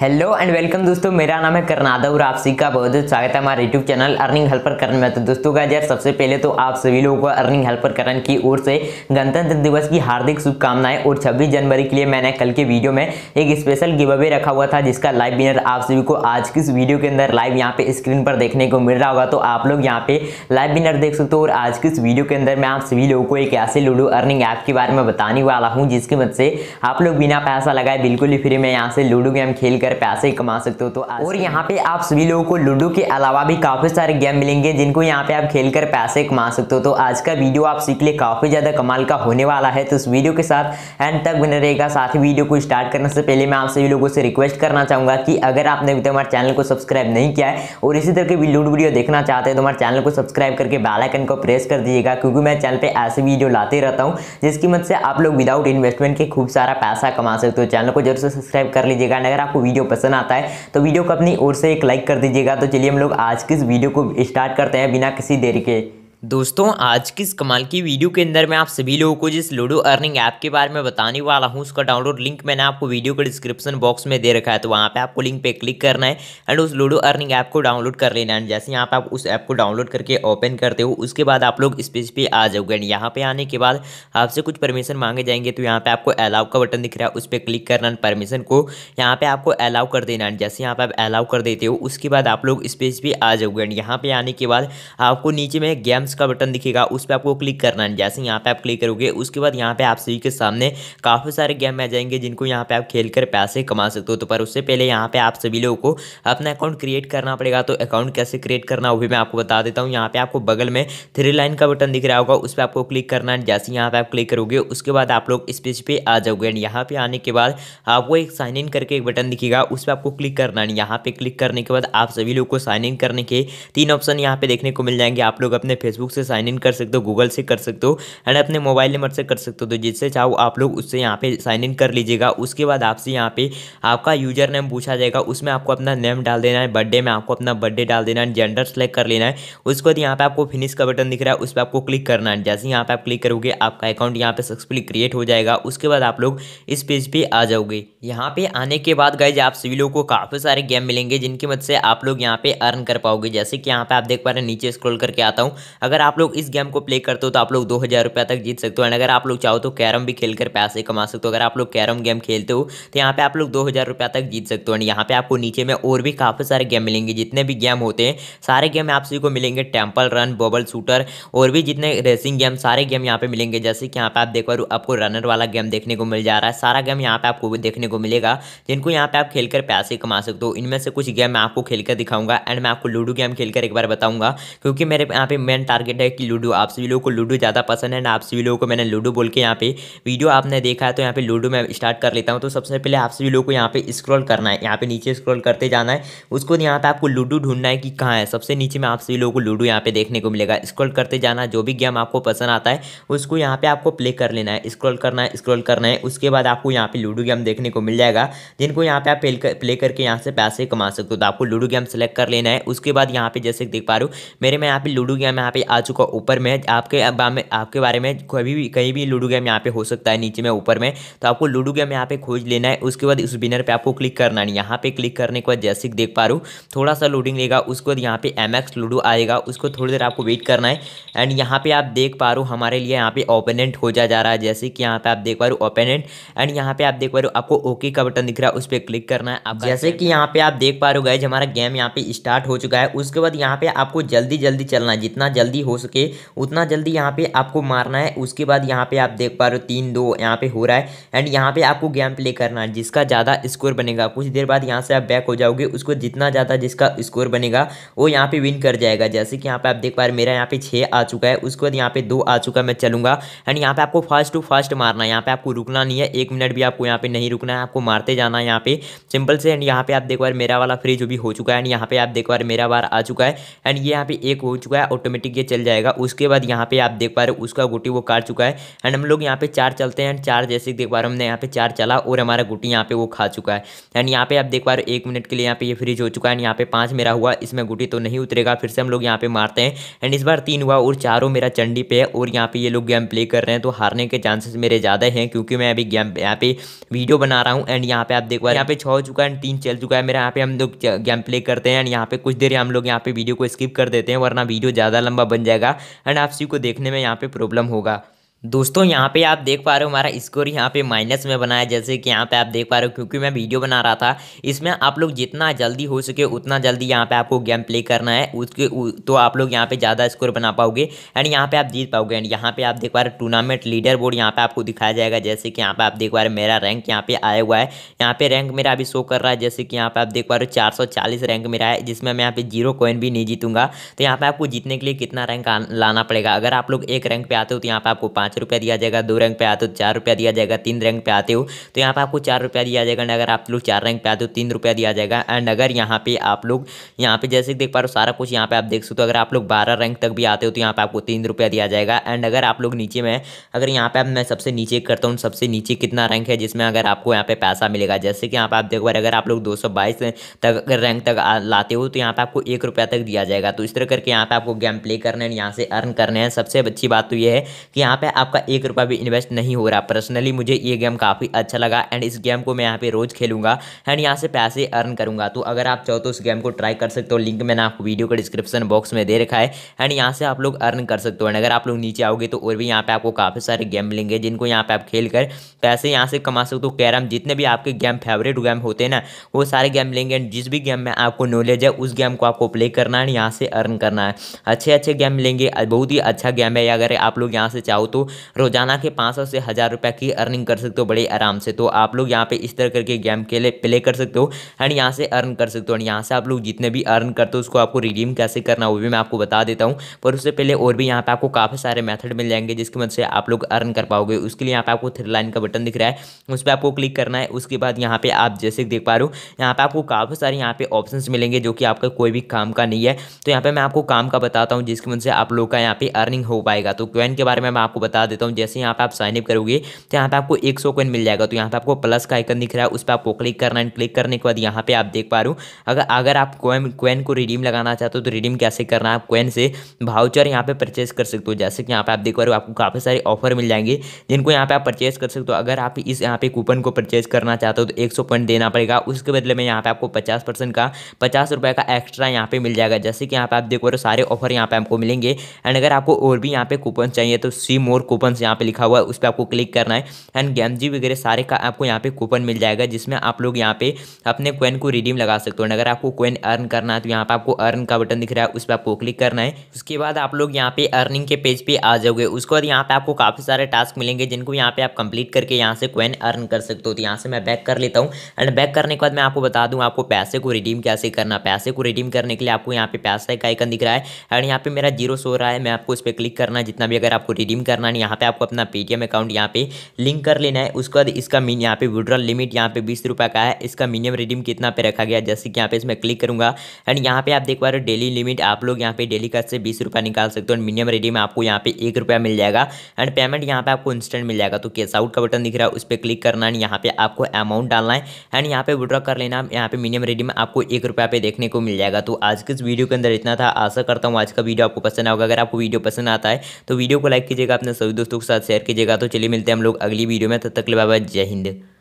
hello and welcome दोस्तों मेरा नाम है करनादा और आप का बहुत बहुत स्वागत है हमारे YouTube channel earning helper Karan में तो दोस्तों का यार सबसे पहले तो आप सभी लोगों को अर्निंग हेल्पर करण की ओर से गणतंत्र दिवस की हार्दिक शुभकामनाएं और 26 जनवरी के लिए मैंने कल के वीडियो में एक स्पेशल गिव अवे रखा हुआ था जिसका लाइव विनर आप सभी को आज की इस वीडियो के अंदर लाइव यहाँ पे स्क्रीन पर देखने को मिल रहा होगा तो आप लोग यहाँ पे लाइव विनर देख सकते हो और आज की इस वीडियो के अंदर मैं आप सभी लोगों को एक ऐसे लूडो अर्निंग ऐप के बारे में बताने वाला हूँ जिसकी मदद से आप लोग बिना पैसा लगाए बिल्कुल ही फ्री में यहाँ से लूडो गेम खेल कर पैसे कमा सकते हो तो और यहाँ पे आप सभी लोगों को लूडो के अलावा भी काफ़ी सारे गेम मिलेंगे जिनको यहाँ पे आप खेल कर पैसे कमा सकते हो तो आज का वीडियो आप सीख लिए काफ़ी ज़्यादा कमाल का होने वाला है तो उस वीडियो के साथ एंड तक बने रहेगा साथ ही वीडियो को स्टार्ट करने से पहले मैं आप सभी लोगों से रिक्वेस्ट करना चाहूंगा कि अगर आपने अभी तक हमारे चैनल को सब्सक्राइब नहीं किया है और इसी तरह के लूडो वीडियो देखना चाहते हैं तो हमारे चैनल को सब्सक्राइब करके बेलाइकन को प्रेस कर दीजिएगा क्योंकि मैं चैनल पर ऐसे वीडियो लाते रहता हूँ जिसकी मदद से आप लोग विदाउट इन्वेस्टमेंट के खूब सारा पैसा कमा सकते हो चैनल को जरूर से सब्सक्राइब कर लीजिएगा अगर आपको वीडियो वीडियो पसंद आता है तो वीडियो को अपनी ओर से एक लाइक कर दीजिएगा तो चलिए हम लोग आज की इस वीडियो को स्टार्ट करते हैं बिना किसी देरी के दोस्तों आज की इस कमाल की वीडियो के अंदर मैं आप सभी लोगों को जिस लूडो अर्निंग ऐप के बारे में बताने वाला हूं उसका डाउनलोड लिंक मैंने आपको वीडियो के डिस्क्रिप्शन बॉक्स में दे रखा है तो वहां पे आपको लिंक पे क्लिक करना है एंड उस लूडो अर्निंग ऐप को डाउनलोड कर लेना है जैसे यहाँ पे आप उस ऐप को डाउनलोड करके ओपन करते हो उसके बाद आप लोग इस पेज पर आ जाओगे एंड यहाँ पर आने के बाद आपसे कुछ परमिशन मांगे जाएंगे तो यहाँ पे आपको अलाउ का बटन दिख रहा है उस पर क्लिक करना है परमिशन को यहाँ पर आपको अलाउ कर देना है जैसे यहाँ पर आप अलाउ कर देते हो उसके बाद आप लोग इस पेज पर आ जाओगे एंड यहाँ पर आने के बाद आपको नीचे में गेम्स का बटन दिखेगा उस पर आपको क्लिक करना है जैसे यहाँ पे आप क्लिक करोगे उसके बाद यहाँ पे आप सभी के सामने काफ़ी सारे गेम आ जाएंगे जिनको यहाँ पे आप खेल कर पैसे कमा सकते हो तो पर उससे पहले यहाँ पे आप सभी लोगों को अपना अकाउंट क्रिएट करना पड़ेगा तो अकाउंट कैसे क्रिएट करना वो भी मैं आपको बता देता हूँ यहाँ पे आपको बगल में थ्री लाइन का बटन दिख रहा होगा उस पर आपको क्लिक करना है जैसे यहाँ पे आप क्लिक करोगे उसके बाद आप लोग इस पेज पे आ जाओगे एंड यहाँ पे आने के बाद आपको एक साइन इन करके एक बटन दिखेगा उस पर आपको क्लिक करना है यहाँ पे क्लिक करने के बाद आप सभी लोग को साइन इन करने के तीन ऑप्शन यहाँ पे देखने को मिल जाएंगे आप लोग अपने फेसबुक फेसबुक से साइन इन कर सकते हो गूगल से कर सकते हो एंड अपने मोबाइल नंबर से कर सकते हो तो जिससे चाहो आप लोग उससे यहाँ पे साइन इन कर लीजिएगा उसके बाद आपसे यहाँ पे आपका यूजर नेम पूछा जाएगा उसमें आपको अपना नेम डाल देना है बर्थडे में आपको अपना बर्थडे डाल देना है जेंडर सेलेक्ट कर लेना है उसके बाद यहाँ पे आपको फिनिश का बटन दिख रहा है उस पर आपको क्लिक करना है जैसे यहाँ पे आप क्लिक करोगे आपका अकाउंट यहाँ पे सक्सेसफुली क्रिएट हो जाएगा उसके बाद आप लोग इस पेज पर आ जाओगे यहाँ पे आने के बाद गए आप सभी लोगों को काफ़ी सारे गेम मिलेंगे जिनकी मदद से आप लोग यहाँ पे अर्न कर पाओगे जैसे कि यहाँ पे आप देख पा रहे हैं नीचे स्क्रॉल करके आता हूँ अगर आप लोग इस गेम को प्ले करते हो तो आप लोग दो हज़ार रुपये तक जीत सकते हो एंड अगर आप लोग चाहो तो कैरम भी खेल कर पैसे कमा सकते हो अगर आप लोग कैरम गेम खेलते हो तो यहाँ पे आप लोग दो हज़ार रुपये तक जीत सकते हो एंड यहाँ पे आपको नीचे में और भी काफ़ी सारे गेम मिलेंगे जितने भी गेम होते हैं सारे गेम आप सभी को मिलेंगे टेम्पल रन बबल शूटर और भी जितने रेसिंग गेम सारे गेम यहाँ पे मिलेंगे जैसे कि यहाँ पे आप देख पा आपको रनर वाला गेम देखने को मिल जा रहा है सारा गेम यहाँ पर आपको देखने को मिलेगा जिनको यहाँ पे आप कर पैसे कमा सकते हो इनमें से कुछ गेम मैं आपको कर दिखाऊंगा एंड मैं आपको लूडो गेम खेलकर एक बार बताऊँगा क्योंकि मेरे यहाँ पे मेन टारगेट है कि लूडो आप सभी लोगों को लूडो ज़्यादा पसंद है ना आप सभी लोगों को मैंने लूडो बोल के यहाँ पे वीडियो आपने देखा है तो यहाँ पे लूडो मैं स्टार्ट कर लेता हूँ तो सबसे पहले आप सभी लोगों को यहाँ पे स्क्रॉल करना है यहाँ पे नीचे स्क्रॉल करते जाना है उसको यहाँ पे आपको लूडो ढूंढना है कि कहाँ है सबसे नीचे में आप सभी लोगों को लूडो यहाँ पे देखने को मिलेगा स्क्रॉल करते जाना जो भी गेम आपको पसंद आता है उसको यहाँ पे आपको प्ले कर लेना है स्क्रॉल करना है स्क्रॉल करना है उसके बाद आपको यहाँ पे लूडो गेम देखने को मिल जाएगा जिनको यहाँ पे आप प्ले करके यहाँ से पैसे कमा सकते हो तो आपको लूडो गेम सेलेक्ट कर लेना है उसके बाद यहाँ पे जैसे देख पा रहे हो मेरे में यहाँ पे लूडो गेम यहाँ पे आ चुका ऊपर में आपके आपके बारे में कभी भी कहीं भी लूडो गेम यहाँ पे हो सकता है नीचे में ऊपर में तो आपको लूडो गेम यहाँ पे खोज लेना है उसके बाद उस बिनर पे आपको क्लिक करना है यहाँ पे क्लिक करने के बाद जैसे देख पा रहा हूँ थोड़ा सा लोडिंग लेगा उसके बाद यहाँ पे एम एक्स लूडो आएगा उसको थोड़ी देर आपको वेट करना है एंड यहाँ पे आप देख पा रहे हो हमारे लिए यहाँ पे ओपोनेंट हो जा रहा है जैसे कि यहाँ पे आप देख पा रहे हो ओपोनेंट एंड यहाँ पे आप देख पा रहे हो आपको ओके का बटन दिख रहा है उस पर क्लिक करना है आप जैसे कि यहाँ पे आप देख पा रहे हो गए हमारा गेम यहाँ पे स्टार्ट हो चुका है उसके बाद यहाँ पे आपको जल्दी जल्दी चलना है जितना जल्दी जल्दी हो सके उतना जल्दी यहाँ पे आपको मारना है उसके बाद यहाँ पे आप देख पा रहे हो तीन दो यहाँ पे हो रहा है एंड यहाँ पे आपको गेम प्ले करना है जिसका ज़्यादा स्कोर बनेगा कुछ देर बाद यहाँ से आप बैक हो जाओगे उसको जितना ज़्यादा जिसका स्कोर बनेगा वो यहाँ पर विन कर जाएगा जैसे कि यहाँ पर आप देख पा रहे मेरा यहाँ पे छः आ चुका है उसके बाद यहाँ पे दो आ चुका है मैं चलूँगा एंड यहाँ पर आपको फास्ट टू फास्ट मारना है यहाँ पर आपको रुकना नहीं है एक मिनट भी आपको यहाँ पर नहीं रुकना है आपको मारते जाना है यहाँ पर सिंपल से एंड यहाँ पर आप देख पा रहे मेरा वाला फ्रिज भी हो चुका है एंड यहाँ पर आप देख पा रहे मेरा बार आ चुका है एंड ये यहाँ पे एक हो चुका है ऑटोमेटिक ये चल जाएगा उसके बाद यहाँ पे आप देख पा रहे हो उसका गुटी वो काट चुका है एंड हम लोग यहाँ पे चार चलते हैं चार जैसे देख पा रहे हमने यहाँ पे चार चला और हमारा गुटी यहाँ पे वो खा चुका है एंड यहाँ पे आप देख पा रहे हो एक मिनट के लिए यहाँ पे ये फ्रिज हो चुका है यहाँ पे पाँच मेरा हुआ इसमें गुटी तो नहीं उतरेगा फिर से हम लोग यहाँ पे मारते हैं एंड इस बार तीन हुआ और चारों मेरा चंडी पे है और यहाँ पे ये लोग गेम प्ले कर रहे हैं तो हारने के चांसेस मेरे ज़्यादा हैं क्योंकि मैं अभी गेम यहाँ पे वीडियो बना रहा हूँ एंड यहाँ पे आप देख पा रहे यहाँ पे छः हो चुका है एंड तीन चल चुका है मेरा यहाँ पे हम लोग गेम प्ले करते हैं एंड यहाँ पे कुछ देर हम लोग यहाँ पे वीडियो को स्किप कर देते हैं वरना वीडियो ज़्यादा लंबा बन जाएगा एंड आप सी को देखने में यहाँ पे प्रॉब्लम होगा दोस्तों यहाँ पे आप देख पा रहे हो हमारा स्कोर यहाँ पे माइनस में बना है जैसे कि यहाँ पे आप देख पा रहे हो क्योंकि मैं वीडियो बना रहा था इसमें आप लोग जितना जल्दी हो सके उतना जल्दी यहाँ पे आपको गेम प्ले करना है उसके तो आप लोग यहाँ पे ज़्यादा स्कोर बना पाओगे एंड यहाँ पे आप जीत पाओगे एंड यहाँ पे आप देख पा रहे हो टूर्नामेंट लीडर बोर्ड यहाँ पे आपको दिखाया जाएगा जैसे कि यहाँ पे आप देख पा रहे हो मेरा रैंक यहाँ पे आया हुआ है यहाँ पे रैंक मेरा अभी शो कर रहा है जैसे कि यहाँ पे आप देख पा रहे हो चार रैंक मेरा है जिसमें मैं यहाँ पे जीरो कॉइन भी नहीं जीतूंगा तो यहाँ पे आपको जीतने के लिए कितना रैंक लाना पड़ेगा अगर आप लोग एक रैंक पे आते हो तो यहाँ पे आपको पाँच रुपया दिया जाएगा दो रैंक पे आते हो चार रुपया दिया जाएगा तीन रैंक पे आते हो तो यहाँ पे आपको चार रुपया दिया जाएगा एंड अगर आप लोग चार रैंक पे आते हो तीन रुपया दिया जाएगा एंड अगर यहाँ पे आप लोग यहाँ पे जैसे देख पा रहे हो सारा कुछ यहाँ पे आप देख सकते हो अगर आप लोग बारह रैंक तक भी आते हो तो यहाँ पे आपको तीन रुपया दिया जाएगा एंड अगर आप लोग नीचे में अगर यहाँ पे मैं सबसे नीचे करता हूँ सबसे नीचे कितना रैंक है जिसमें अगर आपको यहाँ पे पैसा मिलेगा जैसे कि यहाँ पे आप देख पा रहे अगर आप लोग दो तक अगर रैंक तक लाते हो तो यहाँ पे आपको एक रुपया तक दिया जाएगा तो इस तरह करके यहाँ पे आपको गेम प्ले करना है यहाँ से अर्न करने हैं सबसे अच्छी बात तो ये है कि यहाँ पे आपका एक रुपया भी इन्वेस्ट नहीं हो रहा पर्सनली मुझे ये गेम काफ़ी अच्छा लगा एंड इस गेम को मैं यहाँ पे रोज़ खेलूंगा एंड यहाँ से पैसे अर्न करूँगा तो अगर आप चाहो तो उस गेम को ट्राई कर सकते हो लिंक मैंने आपको वीडियो का डिस्क्रिप्शन बॉक्स में दे रखा है एंड यहाँ से आप लोग अर्न कर सकते हो एंड अगर आप लोग नीचे आओगे तो और भी यहाँ पर आपको काफ़ी सारे गेम मिलेंगे जिनको यहाँ पर आप खेल कर पैसे यहाँ से कमा सकते हो कैरम जितने भी आपके गेम फेवरेट गेम होते हैं ना वो सारे गेम लेंगे एंड जिस भी गेम में आपको नॉलेज है उस गेम को आपको प्ले करना है यहाँ से अर्न करना है अच्छे अच्छे गेम लेंगे बहुत ही अच्छा गेम है अगर आप लोग यहाँ से चाहो तो रोजाना के पाँच से हज़ार रुपये की अर्निंग कर सकते हो बड़े आराम से तो आप लोग यहाँ पे इस तरह करके गेम के लिए प्ले कर सकते हो एंड यहाँ से अर्न कर सकते हो एंड यहाँ से आप लोग जितने भी अर्न करते हो उसको आपको रिडीम कैसे करना वो भी मैं आपको बता देता हूँ पर उससे पहले और भी यहाँ पर आपको काफ़ी सारे मेथड मिल जाएंगे जिसकी मदद से आप लोग अर्न कर पाओगे उसके लिए यहाँ पे आपको थ्री लाइन का बटन दिख रहा है उस पर आपको क्लिक करना है उसके बाद यहाँ पे आप जैसे देख पा रहे हो यहाँ पे आपको काफ़ी सारे यहाँ पे ऑप्शन मिलेंगे जो कि आपका कोई भी काम का नहीं है तो यहाँ पे मैं आपको काम का बताता हूँ जिसकी मदद से आप लोग का यहाँ पे अर्निंग हो पाएगा तो क्वेन के बारे में मैं आपको बता बता देता हूँ जैसे यहाँ पे आप साइन अप करोगे तो यहाँ पे आपको एक सौ मिल जाएगा तो यहाँ पे आपको प्लस का आइकन दिख रहा है उस पर आपको क्लिक करना है क्लिक करने के बाद यहाँ पे आप देख पा रहे हो अगर अगर आप कोइन कोइन को रिडीम लगाना चाहते हो तो रिडीम कैसे करना है आप कोइन से भाउचर यहाँ पे परचेस कर सकते हो जैसे कि यहाँ पे आप देख पा रहे हो आपको काफ़ी सारे ऑफर मिल जाएंगे जिनको यहाँ पे आप परचेस कर सकते हो अगर आप इस यहाँ पे कूपन को परचेस करना चाहते हो तो एक सौ पॉइंट देना पड़ेगा उसके बदले में यहाँ पे आपको पचास परसेंट का पचास रुपये का एक्स्ट्रा यहाँ पे मिल जाएगा जैसे कि यहाँ पे आप देख पा रहे हो सारे ऑफर यहाँ पे आपको मिलेंगे एंड अगर आपको और भी यहाँ पे कूपन चाहिए तो सी मोर कूपन यहाँ पे लिखा हुआ है उस पर आपको क्लिक करना है एंड गेमजी वगैरह सारे का आपको यहाँ पे कूपन मिल जाएगा जिसमें आप लोग यहाँ पे अपने क्वेन को रिडीम लगा सकते हो अगर आपको क्वेन अर्न करना है तो यहाँ पर आपको अर्न का बटन दिख रहा है उस पर आपको क्लिक करना है उसके बाद आप लोग यहाँ पे अर्निंग के पेज पर आ जाओगे उसके बाद यहाँ पे आपको काफ़ी सारे टास्क मिलेंगे जिनको यहाँ पे आप कंप्लीट करके यहाँ से क्वेन अर्न कर सकते हो तो यहाँ से मैं बैक कर लेता हूँ एंड बैक करने के बाद मैं आपको बता दूँ आपको पैसे को रिडीम कैसे करना पैसे को रिडीम करने के लिए आपको यहाँ पे पैसा का आइकन दिख रहा है एंड यहाँ पे मेरा जीरो सो रहा है मैं आपको उस पर क्लिक करना जितना भी अगर आपको रिडीम करना एंड यहाँ पे आपको अपना पेटीएम अकाउंट यहाँ पे लिंक कर लेना है उसके बाद इसका मीन यहाँ पे विड्रॉल लिमिट यहाँ पे बीस रुपये का है इसका मिनिमम रिडीम कितना पे रखा गया जैसे कि यहाँ पे इसमें क्लिक करूँगा एंड यहाँ पे आप देख पा रहे हो डेली लिमिट आप लोग यहाँ पे डेली कार्ड से बीस रुपये निकाल सकते हो एंड मिनिमम रिडीम आपको यहाँ पे एक रुपया मिल जाएगा एंड पेमेंट यहाँ पे आपको इंस्टेंट मिल जाएगा तो कैश आउट का बटन दिख रहा है उस पर क्लिक करना है यहाँ पे आपको अमाउंट डालना है एंड यहाँ पे विड्रॉ कर लेना यहाँ पे मिनिमम रिडीम आपको एक रुपया पे देखने को मिल जाएगा तो आज के इस वीडियो के अंदर इतना था आशा करता हूँ आज का वीडियो आपको पसंद आओगे अगर आपको वीडियो पसंद आता है तो वीडियो को लाइक कीजिएगा अपने सभी दोस्तों के साथ शेयर कीजिएगा तो चलिए मिलते हैं हम लोग अगली वीडियो में तब तक ले बाबा जय हिंद